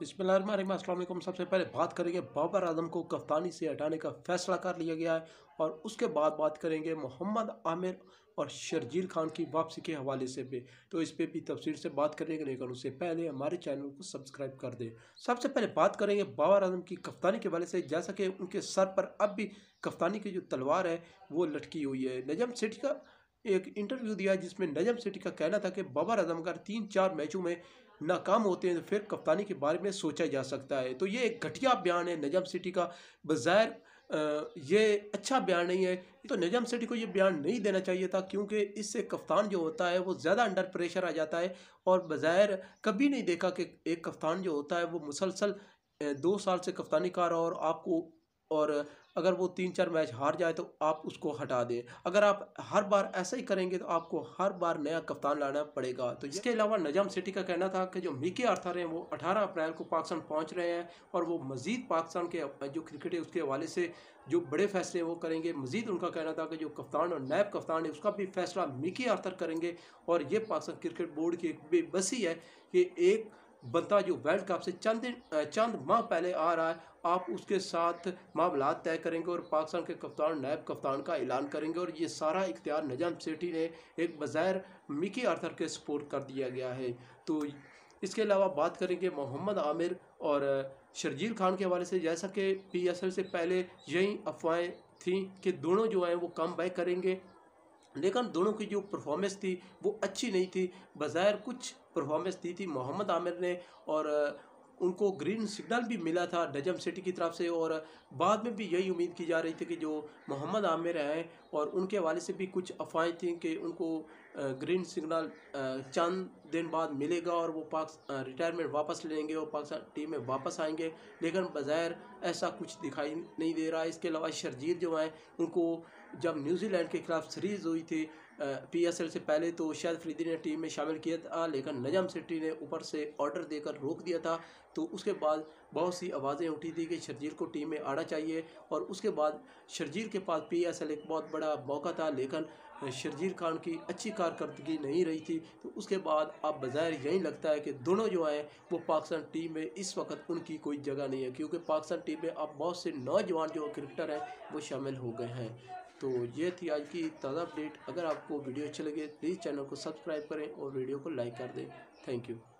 बिस्मिल्लाम असलम सबसे पहले बात करेंगे बाबर आजम को कप्तानी से हटाने का फैसला कर लिया गया है और उसके बाद बात करेंगे मोहम्मद आमिर और शर्जील खान की वापसी के हवाले से भी तो इस पर भी तफसील से बात करेंगे लेकिन उससे पहले हमारे चैनल को सब्सक्राइब कर दें सबसे पहले बात करेंगे बाबर आजम की कप्तानी के हवाले से जैसा कि उनके सर पर अब भी कप्तानी की जो तलवार है वो लटकी हुई है नजम सिटी का एक इंटरव्यू दिया जिसमें नजम सिटी का कहना था कि बाबर आजम अगर तीन चार मैचों में नाकाम होते हैं तो फिर कप्तानी के बारे में सोचा जा सकता है तो ये एक घटिया बयान है नजम सिटी का बज़ैर ये अच्छा बयान नहीं है तो नजम सिटी को ये बयान नहीं देना चाहिए था क्योंकि इससे कप्तान जो होता है वो ज़्यादा अंडर प्रेशर आ जाता है और बज़ाहिर कभी नहीं देखा कि एक कप्तान जो होता है वो मुसलसल दो साल से कप्तानी कर रहा और आपको और अगर वो तीन चार मैच हार जाए तो आप उसको हटा दें अगर आप हर बार ऐसा ही करेंगे तो आपको हर बार नया कप्तान लाना पड़ेगा तो इसके अलावा नजम सिटी का कहना था कि जो मीके आर्थर हैं वो 18 अप्रैल को पाकिस्तान पहुंच रहे हैं और वो मज़ीद पाकिस्तान के जो क्रिकेट है उसके हवाले से जो बड़े फैसले वो करेंगे मज़ीद उनका कहना था कि जो कप्तान और नायब कप्तान है उसका भी फैसला मीके आर्थर करेंगे और ये पाकिस्तान क्रिकेट बोर्ड की एक बेबसी है कि एक बंदा जो वर्ल्ड कप से चंद चंद माह पहले आ रहा है आप उसके साथ मामला तय करेंगे और पाकिस्तान के कप्तान नायब कप्तान का ऐलान करेंगे और ये सारा इख्तियार नजम सेठी ने एक बज़ैर मिकी आर्थर के सपोर्ट कर दिया गया है तो इसके अलावा बात करेंगे मोहम्मद आमिर और शर्जील खान के हवाले से जैसा कि पी एस एल से पहले यही अफवाहें थी कि दोनों जो हैं वो कम बैक करेंगे लेकिन दोनों की जो परफॉर्मेंस थी वो अच्छी नहीं थी बज़ाहिर कुछ परफॉर्मेंस दी थी मोहम्मद आमिर ने और उनको ग्रीन सिग्नल भी मिला था डजम सिटी की तरफ से और बाद में भी यही उम्मीद की जा रही थी कि जो मोहम्मद आमिर हैं और उनके हवाले से भी कुछ अफवाहें थी कि उनको ग्रीन सिग्नल चंद दिन बाद मिलेगा और वो पाक रिटायरमेंट वापस लेंगे और पाकिस्तान टीम में वापस आएंगे लेकिन बज़ाहिर ऐसा कुछ दिखाई नहीं दे रहा है इसके अलावा शर्जील जो हैं उनको जब न्यूजीलैंड के खिलाफ सीरीज़ हुई थी पी एस एल से पहले तो शायद फ्रीदी ने टीम में शामिल किया था लेकिन नजम सिटी ने ऊपर से ऑर्डर देकर रोक दिया था तो उसके बाद बहुत सी आवाज़ें उठी थी कि शर्जील को टीम में आना चाहिए और उसके बाद शर्जील के पास पी एस एल एक बहुत बड़ा मौका था लेकिन शर्जील खान की अच्छी कारकर्दगी नहीं रही थी तो उसके बाद अब बाज़ाहिर यही लगता है कि दोनों जो हैं वो पाकिस्तान टीम में इस वक्त उनकी कोई जगह नहीं है क्योंकि पाकिस्तान टीम में अब बहुत से नौजवान जो क्रिकेटर हैं वो शामिल हो गए हैं तो ये थी आज की ताज़ा अपडेट अगर आपको वीडियो अच्छी लगे प्लीज़ चैनल को सब्सक्राइब करें और वीडियो को लाइक कर दें थैंक यू